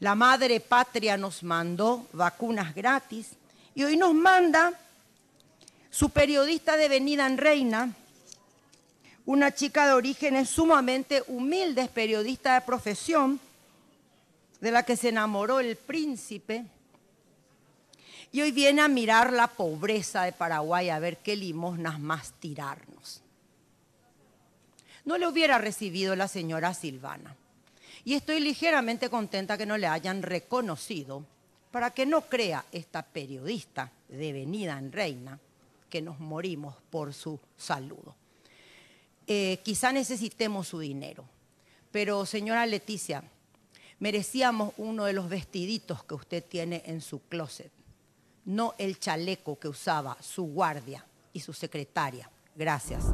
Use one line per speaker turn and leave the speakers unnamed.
La madre patria nos mandó vacunas gratis y hoy nos manda su periodista de venida en Reina, una chica de orígenes sumamente humildes, periodista de profesión, de la que se enamoró el príncipe, y hoy viene a mirar la pobreza de Paraguay, a ver qué limosnas más tirarnos. No le hubiera recibido la señora Silvana. Y estoy ligeramente contenta que no le hayan reconocido para que no crea esta periodista devenida en reina que nos morimos por su saludo. Eh, quizá necesitemos su dinero, pero señora Leticia, merecíamos uno de los vestiditos que usted tiene en su closet, no el chaleco que usaba su guardia y su secretaria. Gracias.